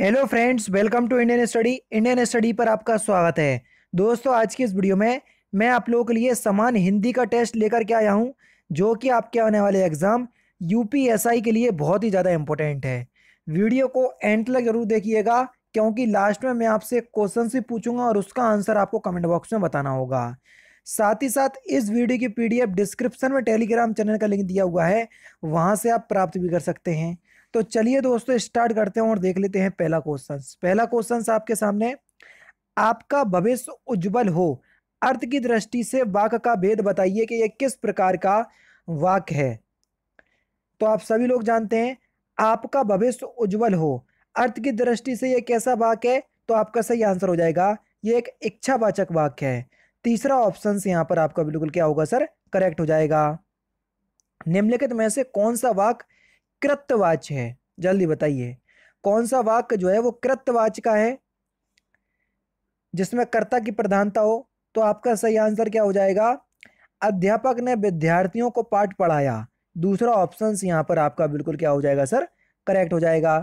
hello friends welcome to Indian study Indian study पर आपका स्वागत है दोस्तों आज की इस वीडियो में मैं आप लोगों के लिए समान हिंदी का टेस्ट लेकर के आया हूं जो कि आपके आने वाले एग्ज़ाम यूपीएसआई के लिए बहुत ही ज़्यादा इंपॉर्टेंट है वीडियो को एंड तक जरूर देखिएगा क्योंकि लास्ट में मैं आपसे क्वेश्चन से पूछूंगा और उसका आंसर आपको कमेंट बॉक्स में बताना होगा साथ ही साथ इस वीडियो की पीडीएफ डिस्क्रिप्शन में टेलीग्राम चैनल का लिंक दिया हुआ है वहाँ से आप प्राप्त भी कर सकते हैं तो चलिए दोस्तों स्टार्ट करते हैं और देख लेते हैं पहला क्वेश्चन पहला क्वेश्चन आपके सामने आपका भविष्य उज्जवल हो अर्थ की दृष्टि से वाक का भेद बताइए कि यह किस प्रकार का वाक है तो आप सभी लोग जानते हैं आपका भविष्य उज्जवल हो अर्थ की दृष्टि से यह कैसा वाक है तो आपका सही आंसर हो जाएगा ये एक इच्छावाचक वाक्य है तीसरा ऑप्शन यहाँ पर आपका बिल्कुल क्या होगा सर करेक्ट हो जाएगा निम्नलिखित में से कौन सा वाक कृतवाच है जल्दी बताइए कौन सा वाक्य जो है वो कृतवाच का है जिसमें कर्ता की प्रधानता हो तो आपका सही आंसर क्या हो जाएगा अध्यापक ने विद्यार्थियों को पाठ पढ़ाया दूसरा ऑप्शन यहाँ पर आपका बिल्कुल क्या हो जाएगा सर करेक्ट हो जाएगा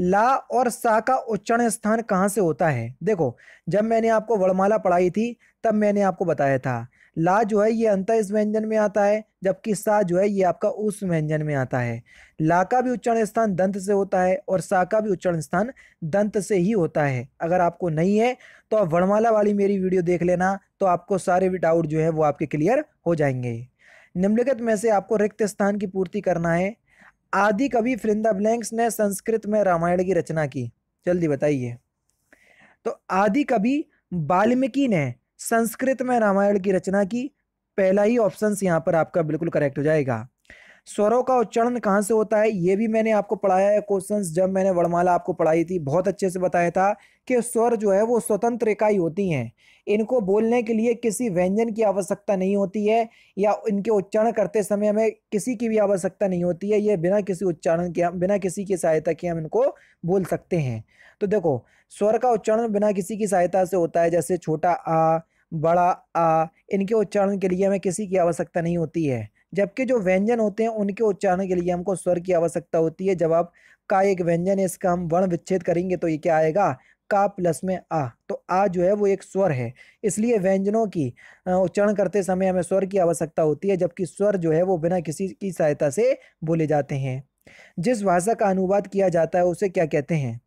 ला और सा का उच्चारण स्थान कहाँ से होता है देखो जब मैंने आपको वर्णमाला पढ़ाई थी तब मैंने आपको बताया था ला जो है ये अंत इस व्यंजन में आता है जबकि सा जो है ये आपका उस व्यंजन में आता है ला का भी उच्चारण स्थान दंत से होता है और सा का भी उच्चारण स्थान दंत से ही होता है अगर आपको नहीं है तो आप वर्णमाला वाली मेरी वीडियो देख लेना तो आपको सारे डाउट जो है वो आपके क्लियर हो जाएंगे निम्नलिखित में से आपको रिक्त स्थान की पूर्ति करना है आदि कवि फ्रिंदा ब्लैंक्स ने संस्कृत में रामायण की रचना की जल्दी बताइए तो आदि कवि वाल्मीकि ने संस्कृत में रामायण की रचना की पहला ही ऑप्शन यहाँ पर आपका बिल्कुल करेक्ट हो जाएगा स्वरों का उच्चारण कहाँ से होता है ये भी मैंने आपको पढ़ाया है क्वेश्चंस जब मैंने वर्णमाला आपको पढ़ाई थी बहुत अच्छे से बताया था कि स्वर जो है वो स्वतंत्र इकाई होती हैं इनको बोलने के लिए किसी व्यंजन की आवश्यकता नहीं होती है या इनके उच्चारण करते समय हमें किसी की भी आवश्यकता नहीं होती है ये बिना किसी उच्चारण के बिना किसी की सहायता के हम इनको बोल सकते हैं तो देखो स्वर का उच्चारण बिना किसी की सहायता से होता है जैसे छोटा आ बड़ा आ इनके उच्चारण के लिए हमें किसी की आवश्यकता नहीं होती है जबकि जो व्यंजन होते हैं उनके उच्चारण के लिए हमको स्वर की आवश्यकता होती है जब आप का एक व्यंजन है इसका हम वर्ण विच्छेद करेंगे तो ये क्या आएगा का प्लस में आ तो आ जो है वो एक स्वर है इसलिए व्यंजनों की उच्चारण करते समय हमें स्वर की आवश्यकता होती है जबकि स्वर जो है वो बिना किसी की सहायता से बोले जाते हैं जिस भाषा का अनुवाद किया जाता है उसे क्या कहते हैं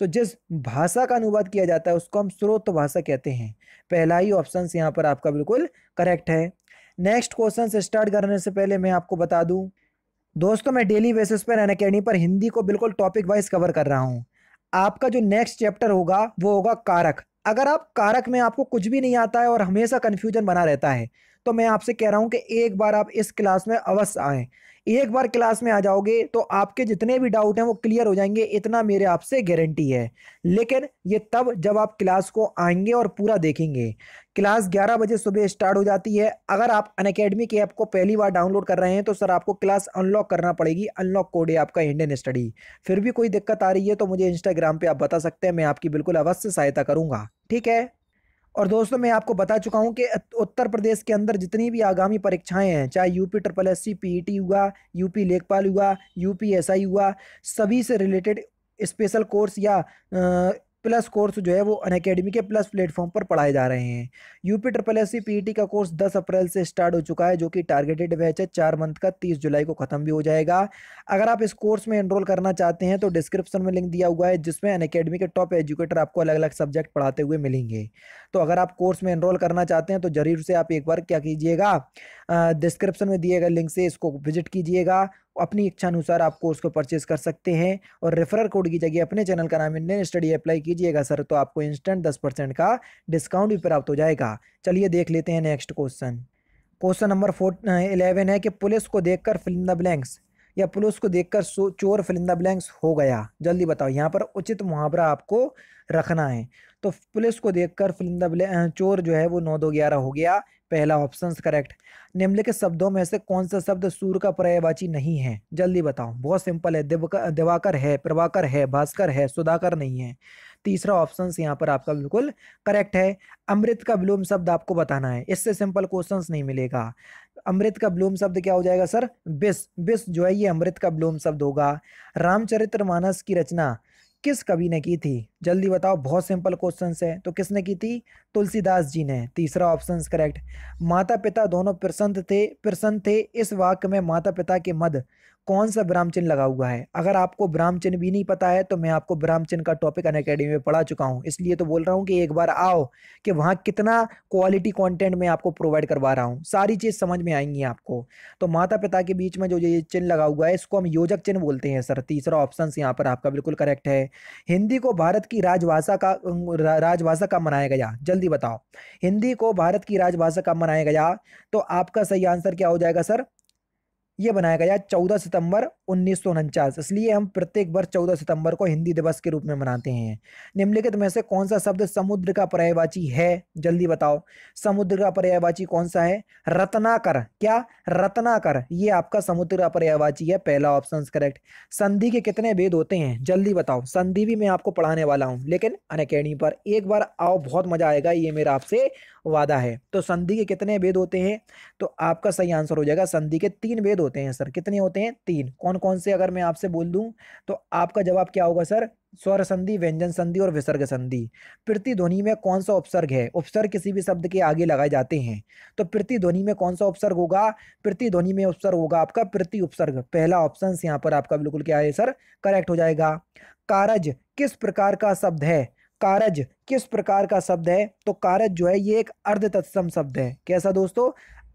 तो जिस भाषा का अनुवाद किया जाता है उसको हम स्रोत भाषा कहते हैं पहला ही ऑप्शन यहाँ पर आपका बिल्कुल करेक्ट है नेक्स्ट क्वेश्चन स्टार्ट करने से पहले मैं आपको बता दूं दोस्तों मैं डेली बेसिस पर एन अकेडमी पर हिंदी को बिल्कुल टॉपिक वाइज कवर कर रहा हूं आपका जो नेक्स्ट चैप्टर होगा वो होगा कारक अगर आप कारक में आपको कुछ भी नहीं आता है और हमेशा कन्फ्यूजन बना रहता है तो मैं आपसे कह रहा हूँ कि एक बार आप इस क्लास में अवश्य आएँ एक बार क्लास में आ जाओगे तो आपके जितने भी डाउट हैं वो क्लियर हो जाएंगे इतना मेरे आपसे गारंटी है लेकिन ये तब जब आप क्लास को आएंगे और पूरा देखेंगे क्लास 11 बजे सुबह स्टार्ट हो जाती है अगर आप अन के ऐप को पहली बार डाउनलोड कर रहे हैं तो सर आपको क्लास अनलॉक करना पड़ेगी अनलॉक कोड है आपका इंडियन स्टडी फिर भी कोई दिक्कत आ रही है तो मुझे इंस्टाग्राम पर आप बता सकते हैं मैं आपकी बिल्कुल अवश्य सहायता करूँगा ठीक है और दोस्तों मैं आपको बता चुका हूं कि उत्तर प्रदेश के अंदर जितनी भी आगामी परीक्षाएं हैं चाहे UP triple S C P T हुआ यूपी लेखपाल हुआ यूपी एस आई हुआ सभी से रिलेटेड स्पेशल कोर्स या प्लस कोर्स जो है वो अन अकेडमी के प्लस प्लेटफॉर्म पर पढ़ाए जा रहे हैं यूपी ट्रिपल एस सी का कोर्स 10 अप्रैल से स्टार्ट हो चुका है जो कि टारगेटेड बैच है चार मंथ का 30 जुलाई को खत्म भी हो जाएगा अगर आप इस कोर्स में एनरोल करना चाहते हैं तो डिस्क्रिप्शन में लिंक दिया हुआ है जिसमें अन अकेडमी के टॉप एजुकेटर आपको अलग अलग सब्जेक्ट पढ़ाते हुए मिलेंगे तो अगर आप कोर्स में एनरोल करना चाहते हैं तो जरूर से आप एक बार क्या कीजिएगा डिस्क्रिप्शन में दिए गए लिंक से इसको विजिट कीजिएगा अपनी इच्छानुसार आपको उसको परचेज कर सकते हैं और रेफरल कोड की जगह अपने चैनल का नाम इंडियन स्टडी अप्लाई कीजिएगा सर तो आपको इंस्टेंट दस परसेंट का डिस्काउंट भी प्राप्त हो जाएगा चलिए देख लेते हैं next question question number four eleven है कि पुलिस को देखकर फिल्म द ब्लैंक्स या पुलिस को देखकर चोर फिलिंदा ब्लैंक्स हो गया जल्दी बताओ यहाँ पर उचित मुहावरा आपको रखना है तो पुलिस को देखकर फिलिंदा ब्लैंक चोर जो है वो नौ दो ग्यारह हो गया पहला ऑप्शन करेक्ट निम्नलिखित शब्दों में से कौन सा शब्द सूर का पर्यायवाची नहीं है जल्दी बताओ बहुत सिंपल है दिवाकर दिवाकर है प्रभाकर है भास्कर है सुधाकर नहीं है तीसरा ऑप्शन यहाँ पर आपका बिल्कुल करेक्ट है अमृत का विलोम शब्द आपको बताना है इससे सिंपल क्वेश्चंस नहीं मिलेगा अमृत का ब्लूम शब्द क्या हो जाएगा सर बिस बिस जो है ये अमृत का ब्लूम शब्द होगा रामचरित्र मानस की रचना किस कवि ने की थी जल्दी बताओ बहुत सिंपल क्वेश्चन है तो किसने की थी तुलसीदास जी ने तीसरा ऑप्शन करेक्ट माता पिता दोनों प्रसन्न थे प्रसन्न थे इस वाक्य में माता पिता के मध कौन सा ब्राह्म चिन्ह लगा हुआ है अगर आपको ब्राह्म चिन्ह भी नहीं पता है तो मैं आपको ब्राह्म चिन्ह का टॉपिक अन अकेडमी में पढ़ा चुका हूँ इसलिए तो बोल रहा हूँ कि एक बार आओ कि वहाँ कितना क्वालिटी कॉन्टेंट मैं आपको प्रोवाइड करवा रहा हूँ सारी चीज़ समझ में आएंगी आपको तो माता पिता के बीच में जो ये चिन्ह लगा हुआ है इसको हम योजक चिन्ह बोलते हैं सर तीसरा ऑप्शन यहाँ पर आपका बिल्कुल करेक्ट है हिंदी को भारत की राजभाषा का राजभाषा कब मनाया गया जल्दी बताओ हिंदी को भारत की राजभाषा कब मनाया गया तो आपका सही आंसर क्या हो जाएगा सर यह बनाया गया चौदह सितंबर उन्नीस इसलिए हम प्रत्येक वर्ष चौदह सितंबर को हिंदी दिवस के रूप में मनाते हैं निम्नलिखित में से कौन सा शब्द समुद्र का पर्यायवाची है जल्दी बताओ समुद्र का पर्यायवाची कौन सा है रत्नाकर क्या रत्नाकर ये आपका समुद्र का पर्यायवाची है पहला ऑप्शन करेक्ट संधि के कितने भेद होते हैं जल्दी बताओ संधि भी मैं आपको पढ़ाने वाला हूँ लेकिन अन पर एक बार आओ बहुत मजा आएगा ये मेरा आपसे वादा है तो संधि के कितने भेद होते हैं तो आपका सही आंसर हो जाएगा संधि के तीन भेद होते हैं सर कितने होते हैं तीन कौन कौन से अगर मैं आपसे बोल दूं तो आपका जवाब क्या होगा सर स्वर संधि व्यंजन संधि और विसर्ग संधि प्रतिध्वनि में कौन सा उपसर्ग है उपसर्ग किसी भी शब्द के आगे लगाए जाते हैं तो प्रतिध्वनि में कौन सा उपसर्ग होगा प्रतिध्वनि में उपसर्ग होगा आपका प्रति उपसर्ग पहला ऑप्शन यहाँ पर आपका बिल्कुल क्या है सर करेक्ट हो जाएगा कारज किस प्रकार का शब्द है कारज किस प्रकार का शब्द है तो कारज जो है ये एक अर्ध तत्सम शब्द है कैसा दोस्तों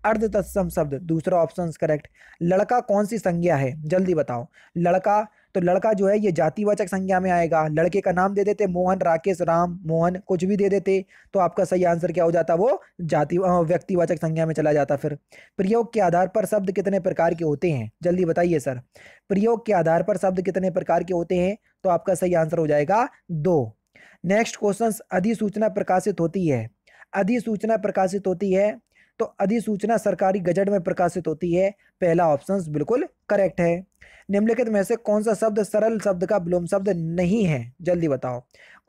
अर्ध तत्सम शब्द दूसरा ऑप्शन करेक्ट लड़का कौन सी संज्ञा है जल्दी बताओ लड़का तो लड़का जो है ये जातिवाचक संज्ञा में आएगा लड़के का नाम दे देते मोहन राकेश राम मोहन कुछ भी दे देते तो आपका सही आंसर क्या हो जाता वो जाति व्यक्तिवाचक संज्ञा में चला जाता फिर प्रयोग के आधार पर शब्द कितने प्रकार के होते हैं जल्दी बताइए सर प्रयोग के आधार पर शब्द कितने प्रकार के होते हैं तो आपका सही आंसर हो जाएगा दो नेक्स्ट क्वेश्चन अधिसूचना प्रकाशित होती है अधिसूचना प्रकाशित होती है तो अधिसूचना सरकारी गजट में प्रकाशित होती है पहला ऑप्शन बिल्कुल करेक्ट है निम्नलिखित में से कौन सा शब्द सरल शब्द का विलोम शब्द नहीं है जल्दी बताओ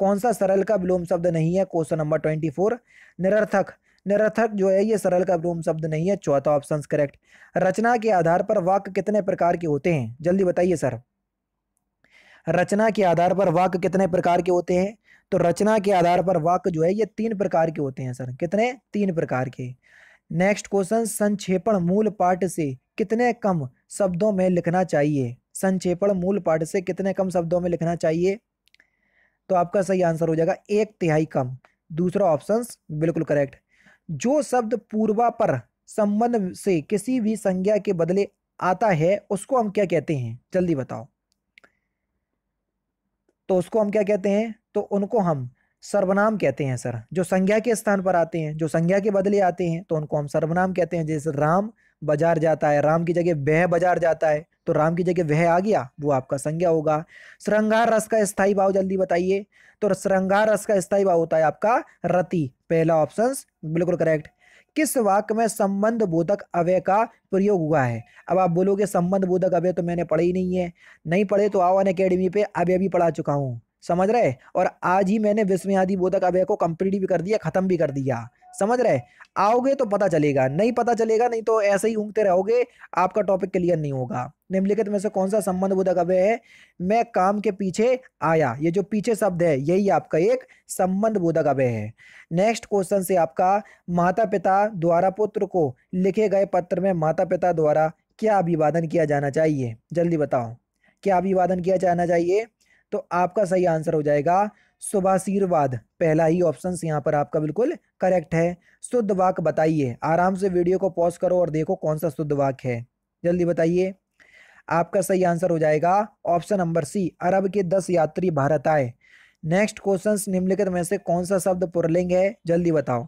कौन सा सरल का विलोम शब्द नहीं है क्वेश्चन नंबर ट्वेंटी फोर निरर्थक निरर्थक जो है ये सरल का विलोम शब्द नहीं है चौथा ऑप्शन करेक्ट रचना के आधार पर वाक्य कितने प्रकार के होते हैं जल्दी बताइए सर रचना के आधार पर वाक्य कितने प्रकार के होते हैं तो रचना के आधार पर वाक्य जो है ये तीन प्रकार के होते हैं सर कितने तीन प्रकार के नेक्स्ट क्वेश्चन संक्षेपण मूल पाठ से कितने कम शब्दों में लिखना चाहिए संक्षेपण मूल पाठ से कितने कम शब्दों में लिखना चाहिए तो आपका सही आंसर हो जाएगा एक तिहाई कम दूसरा ऑप्शन बिल्कुल करेक्ट जो शब्द पूर्वा पर संबंध से किसी भी संज्ञा के बदले आता है उसको हम क्या कहते हैं जल्दी बताओ तो उसको हम क्या कहते हैं तो उनको हम सर्वनाम कहते हैं सर जो संज्ञा के स्थान पर आते हैं जो संज्ञा के बदले आते हैं तो उनको हम सर्वनाम कहते हैं जैसे राम बाजार जाता है राम की जगह वह बाजार जाता है तो राम की जगह वह आ गया वो आपका संज्ञा होगा श्रृंगार रस का स्थायी भाव जल्दी बताइए तो श्रृंगार रस का स्थायी भाव होता है आपका रति पहला ऑप्शन बिल्कुल करेक्ट किस वाक्य में संबंध बोधक अवय का प्रयोग हुआ है अब आप बोलोगे संबंध बोधक अवय तो मैंने पढ़े ही नहीं है नहीं पढ़े तो आवन अकेडमी पे अभी भी पढ़ा चुका हूँ समझ रहे और आज ही मैंने विश्व आदि बोधक अभय को कंप्लीट भी कर दिया खत्म भी कर दिया समझ रहे आओगे तो पता चलेगा नहीं पता चलेगा नहीं तो ऐसे ही ऊँगते रहोगे आपका टॉपिक क्लियर नहीं होगा निम्नलिखित में से कौन सा संबंध बोधक अभय है मैं काम के पीछे आया ये जो पीछे शब्द है यही आपका एक संबंध बोधक अभय है नेक्स्ट क्वेश्चन से आपका माता पिता द्वारा पुत्र को लिखे गए पत्र में माता पिता द्वारा क्या अभिवादन किया जाना चाहिए जल्दी बताओ क्या अभिवादन किया जाना चाहिए तो आपका सही आंसर हो जाएगा सुभाषीरवाद पहला ही ऑप्शन यहाँ पर आपका बिल्कुल करेक्ट है शुद्ध वाक बताइए आराम से वीडियो को पॉज करो और देखो कौन सा शुद्ध वाक है जल्दी बताइए आपका सही आंसर हो जाएगा ऑप्शन नंबर सी अरब के दस यात्री भारत आए नेक्स्ट क्वेश्चंस निम्नलिखित में से कौन सा शब्द पुरलिंग है जल्दी बताओ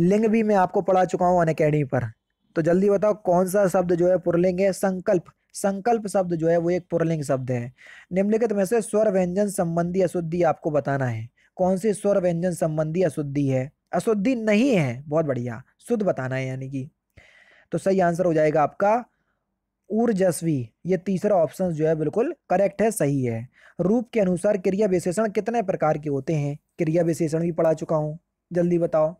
लिंग भी मैं आपको पढ़ा चुका हूँ अन पर तो जल्दी बताओ कौन सा शब्द जो है पुरलिंग है संकल्प संकल्प शब्द जो है वो एक पुरलिंग शब्द है निम्नलिखित में से स्वर व्यंजन संबंधी अशुद्धि आपको बताना है कौन सी स्वर व्यंजन संबंधी अशुद्धि है अशुद्धि नहीं है बहुत बढ़िया शुद्ध बताना है यानी कि तो सही आंसर हो जाएगा आपका ऊर्जस्वी ये तीसरा ऑप्शन जो है बिल्कुल करेक्ट है सही है रूप के अनुसार क्रिया विशेषण कितने प्रकार के होते हैं क्रिया विशेषण भी पढ़ा चुका हूँ जल्दी बताओ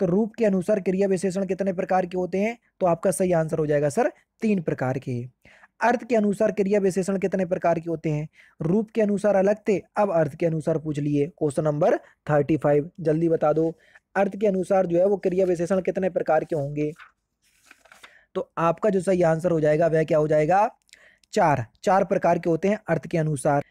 तो रूप के अनुसार क्रिया विशेषण कितने प्रकार के होते हैं तो आपका सही आंसर हो जाएगा सर तीन प्रकार के अर्थ के अनुसार क्रिया विशेषण कितने प्रकार के होते हैं रूप के अनुसार अलग थे अब अर्थ के अनुसार पूछ लिए क्वेश्चन नंबर थर्टी फाइव जल्दी बता दो अर्थ के अनुसार जो है वो क्रिया विशेषण कितने प्रकार के होंगे तो आपका जो सही आंसर हो जाएगा वह क्या हो जाएगा चार चार प्रकार के होते हैं अर्थ के अनुसार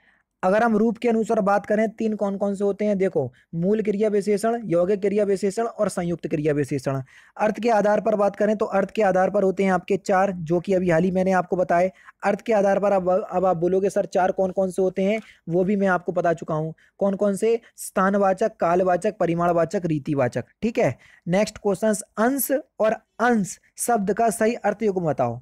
अगर हम रूप के अनुसार बात करें तीन कौन कौन से होते हैं देखो मूल क्रिया विशेषण यौगिक क्रिया विशेषण और संयुक्त क्रिया विशेषण अर्थ के आधार पर बात करें तो अर्थ के आधार पर होते हैं आपके चार जो कि अभी हाल ही मैंने आपको बताए अर्थ के आधार पर अब अब आप बोलोगे सर चार कौन कौन से होते हैं वो भी मैं आपको बता चुका हूँ कौन कौन से स्थानवाचक कालवाचक परिमाणवाचक रीतिवाचक ठीक है नेक्स्ट क्वेश्चन अंश और अंश शब्द का सही अर्थ युग बताओ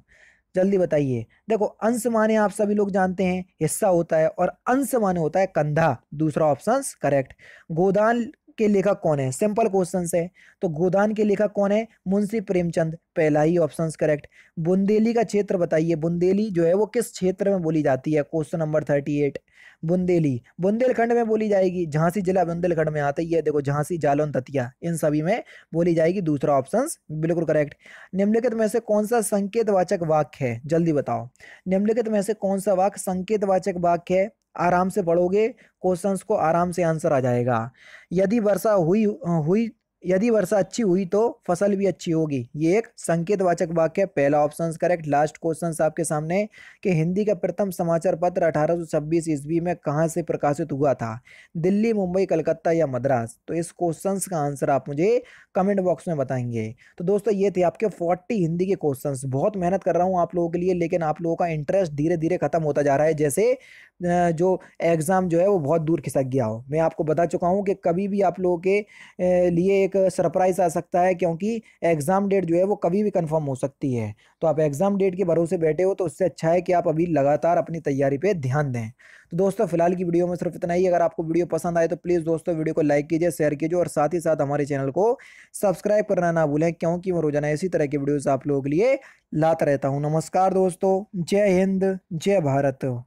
जल्दी बताइए देखो अंश माने आप सभी लोग जानते हैं हिस्सा होता है और अंश माने होता है कंधा दूसरा ऑप्शन करेक्ट गोदान के लेखक कौन है सिंपल क्वेश्चन है तो गोदान के लेखक कौन है मुंशी प्रेमचंद पहला ही ऑप्शन करेक्ट बुंदेली का क्षेत्र बताइए बुंदेली जो है वो किस क्षेत्र में बोली जाती है question number thirty eight Bundeli Bundelkhand में बोली जाएगी झांसी जिला बुंदेलखंड में आता ही है देखो झांसी जालौन ततिया इन सभी में बोली जाएगी दूसरा ऑप्शन बिल्कुल करेक्ट निम्नलिखित में से कौन सा संकेतवाचक वाक्य है जल्दी बताओ निम्नलिखित में से कौन सा वाक्य संकेतवाचक वाक्य है आराम से पढ़ोगे क्वेश्चंस को आराम से आंसर आ जाएगा यदि वर्षा हुई हुई यदि वर्षा अच्छी हुई तो फसल भी अच्छी होगी ये एक संकेतवाचक वाक्य है पहला ऑप्शन करेक्ट लास्ट क्वेश्चन आपके सामने कि हिंदी का प्रथम समाचार पत्र अठारह ईस्वी में कहाँ से प्रकाशित हुआ था दिल्ली मुंबई कलकत्ता या मद्रास तो इस क्वेश्चन का आंसर आप मुझे कमेंट बॉक्स में बताएंगे तो दोस्तों ये थे आपके फोर्टी हिंदी के क्वेश्चन बहुत मेहनत कर रहा हूँ आप लोगों के लिए लेकिन आप लोगों का इंटरेस्ट धीरे धीरे खत्म होता जा रहा है जैसे जो एग्ज़ाम जो है वो बहुत दूर खिसक गया हो मैं आपको बता चुका हूँ कि कभी भी आप लोगों के लिए एक एक सरप्राइज आ सकता है क्योंकि एग्ज़ाम डेट जो है वो कभी भी कंफर्म हो सकती है तो आप एग्ज़ाम डेट के भरोसे बैठे हो तो उससे अच्छा है कि आप अभी लगातार अपनी तैयारी पे ध्यान दें तो दोस्तों फिलहाल की वीडियो में सिर्फ इतना ही अगर आपको वीडियो पसंद आए तो प्लीज़ दोस्तों वीडियो को लाइक कीजिए शेयर कीजिए और साथ ही साथ हमारे चैनल को सब्सक्राइब करना ना भूलें क्योंकि मैं रोजाना इसी तरह की वीडियोज़ आप लोगों के लिए लाता रहता हूँ नमस्कार दोस्तों जय हिंद जय भारत